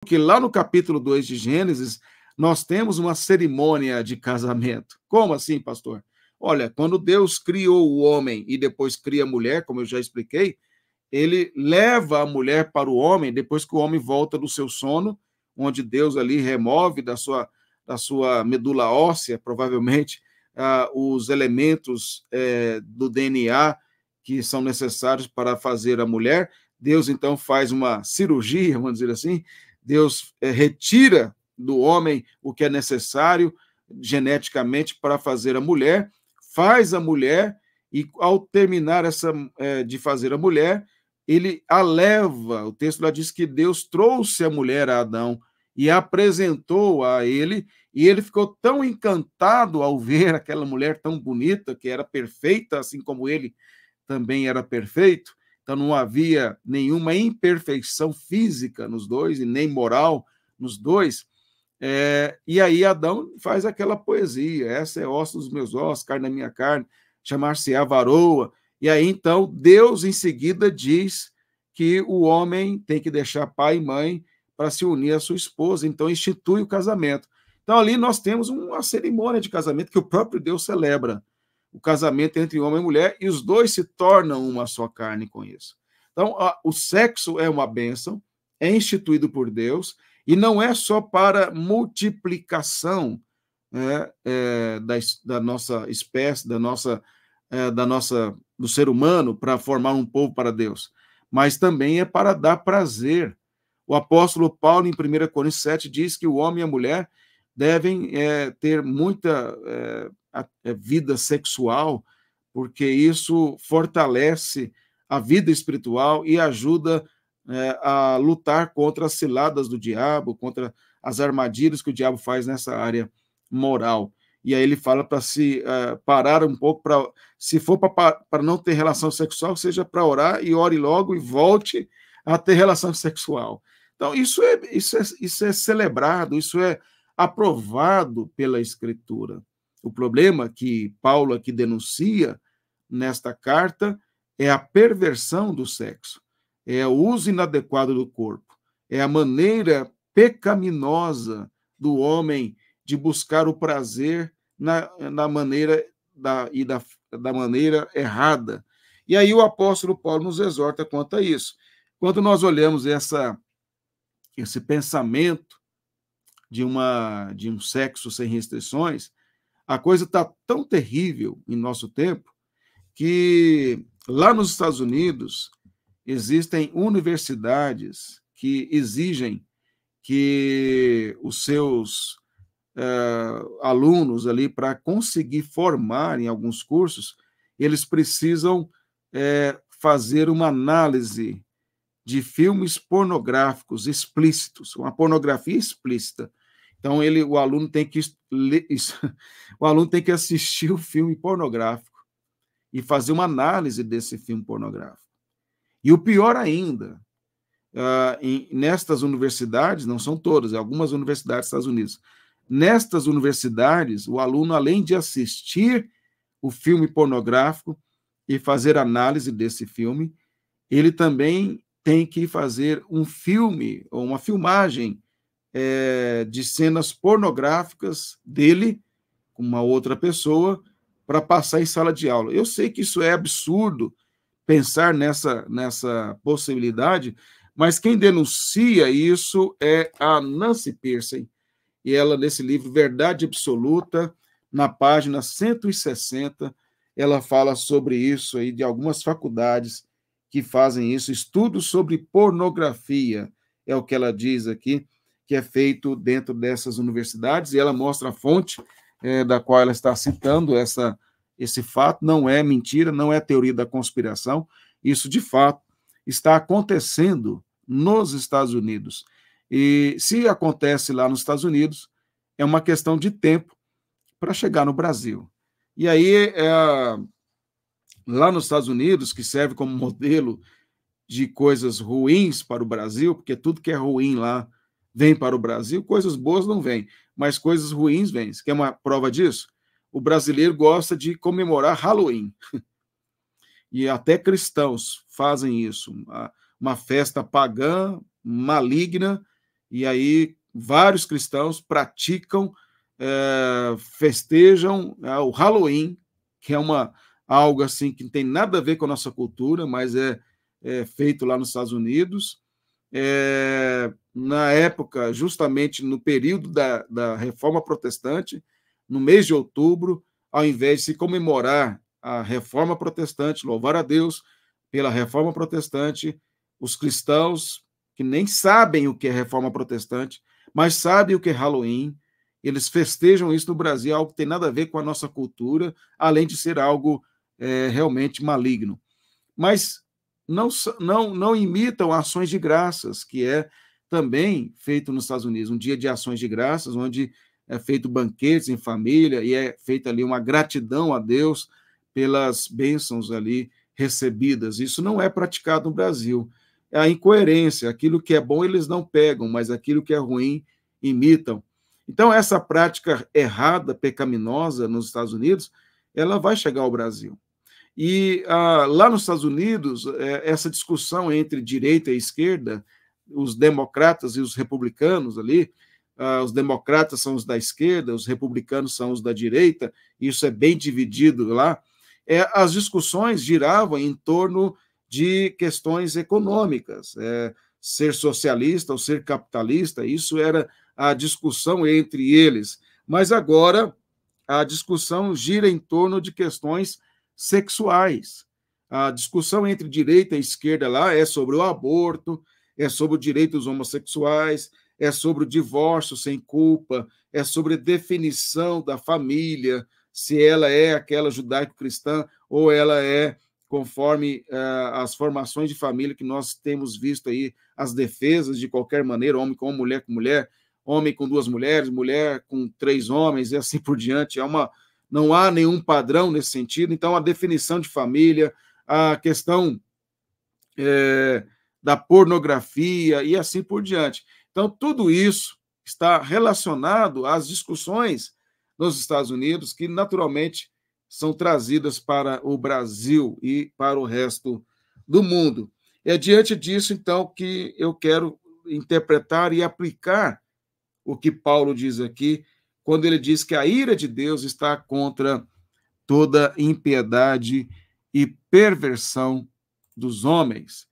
Porque lá no capítulo 2 de Gênesis, nós temos uma cerimônia de casamento. Como assim, pastor? Olha, quando Deus criou o homem e depois cria a mulher, como eu já expliquei, ele leva a mulher para o homem depois que o homem volta do seu sono, onde Deus ali remove da sua, da sua medula óssea, provavelmente, ah, os elementos é, do DNA que são necessários para fazer a mulher. Deus então faz uma cirurgia, vamos dizer assim, Deus é, retira do homem o que é necessário geneticamente para fazer a mulher, faz a mulher, e ao terminar essa é, de fazer a mulher, ele a leva. O texto lá diz que Deus trouxe a mulher a Adão e apresentou a ele, e ele ficou tão encantado ao ver aquela mulher tão bonita, que era perfeita, assim como ele também era perfeito, então não havia nenhuma imperfeição física nos dois e nem moral nos dois. É, e aí Adão faz aquela poesia: essa é osso dos meus ossos, carne da minha carne, chamar-se-á varoa. E aí então Deus em seguida diz que o homem tem que deixar pai e mãe para se unir à sua esposa, então institui o casamento. Então ali nós temos uma cerimônia de casamento que o próprio Deus celebra o casamento entre homem e mulher, e os dois se tornam uma só carne com isso. Então, a, o sexo é uma bênção, é instituído por Deus, e não é só para multiplicação né, é, da, da, nossa espécie, da nossa, é, da nossa do ser humano, para formar um povo para Deus, mas também é para dar prazer. O apóstolo Paulo, em 1 Coríntios 7, diz que o homem e a mulher devem é, ter muita é, a, a é, vida sexual, porque isso fortalece a vida espiritual e ajuda é, a lutar contra as ciladas do diabo, contra as armadilhas que o diabo faz nessa área moral. E aí ele fala para se uh, parar um pouco, para se for para não ter relação sexual, seja para orar e ore logo e volte a ter relação sexual. Então, isso é, isso é, isso é celebrado, isso é aprovado pela Escritura. O problema que Paulo aqui denuncia nesta carta é a perversão do sexo, é o uso inadequado do corpo, é a maneira pecaminosa do homem de buscar o prazer na, na maneira da, e da, da maneira errada. E aí o apóstolo Paulo nos exorta quanto a isso. Quando nós olhamos essa, esse pensamento de, uma, de um sexo sem restrições, a coisa está tão terrível em nosso tempo que lá nos Estados Unidos existem universidades que exigem que os seus uh, alunos ali, para conseguir formar em alguns cursos, eles precisam uh, fazer uma análise de filmes pornográficos explícitos, uma pornografia explícita. Então ele, o aluno tem que o aluno tem que assistir o filme pornográfico e fazer uma análise desse filme pornográfico. E o pior ainda, uh, em, nestas universidades, não são todas, é algumas universidades dos Estados Unidos, nestas universidades, o aluno, além de assistir o filme pornográfico e fazer análise desse filme, ele também tem que fazer um filme ou uma filmagem é, de cenas pornográficas dele com uma outra pessoa para passar em sala de aula. Eu sei que isso é absurdo pensar nessa, nessa possibilidade, mas quem denuncia isso é a Nancy Pearson. E ela, nesse livro Verdade Absoluta, na página 160, ela fala sobre isso aí, de algumas faculdades que fazem isso, estudos sobre pornografia, é o que ela diz aqui, que é feito dentro dessas universidades, e ela mostra a fonte é, da qual ela está citando essa, esse fato, não é mentira, não é teoria da conspiração, isso de fato está acontecendo nos Estados Unidos. E se acontece lá nos Estados Unidos, é uma questão de tempo para chegar no Brasil. E aí, é, lá nos Estados Unidos, que serve como modelo de coisas ruins para o Brasil, porque tudo que é ruim lá vem para o Brasil, coisas boas não vêm, mas coisas ruins vêm. Você quer uma prova disso? O brasileiro gosta de comemorar Halloween. E até cristãos fazem isso. Uma festa pagã, maligna, e aí vários cristãos praticam, é, festejam é, o Halloween, que é uma algo assim que não tem nada a ver com a nossa cultura, mas é, é feito lá nos Estados Unidos. É, na época, justamente no período da, da reforma protestante, no mês de outubro, ao invés de se comemorar a reforma protestante, louvar a Deus pela reforma protestante, os cristãos que nem sabem o que é reforma protestante, mas sabem o que é Halloween, eles festejam isso no Brasil, algo que tem nada a ver com a nossa cultura, além de ser algo é, realmente maligno. Mas não, não, não imitam ações de graças, que é também feito nos Estados Unidos, um dia de ações de graças, onde é feito banquetes em família e é feita ali uma gratidão a Deus pelas bênçãos ali recebidas. Isso não é praticado no Brasil. É a incoerência, aquilo que é bom eles não pegam, mas aquilo que é ruim imitam. Então essa prática errada, pecaminosa nos Estados Unidos, ela vai chegar ao Brasil. E ah, lá nos Estados Unidos, é, essa discussão entre direita e esquerda, os democratas e os republicanos ali. Uh, os democratas são os da esquerda, os republicanos são os da direita, isso é bem dividido lá. É, as discussões giravam em torno de questões econômicas, é, ser socialista ou ser capitalista, isso era a discussão entre eles. Mas agora a discussão gira em torno de questões sexuais. A discussão entre direita e esquerda lá é sobre o aborto, é sobre direitos homossexuais, é sobre o divórcio sem culpa, é sobre a definição da família, se ela é aquela judaico-cristã ou ela é conforme uh, as formações de família que nós temos visto aí, as defesas de qualquer maneira, homem com mulher com mulher, homem com duas mulheres, mulher com três homens e assim por diante. É uma, não há nenhum padrão nesse sentido. Então, a definição de família, a questão é, da pornografia e assim por diante. Então, tudo isso está relacionado às discussões nos Estados Unidos, que naturalmente são trazidas para o Brasil e para o resto do mundo. É diante disso, então, que eu quero interpretar e aplicar o que Paulo diz aqui, quando ele diz que a ira de Deus está contra toda impiedade e perversão dos homens.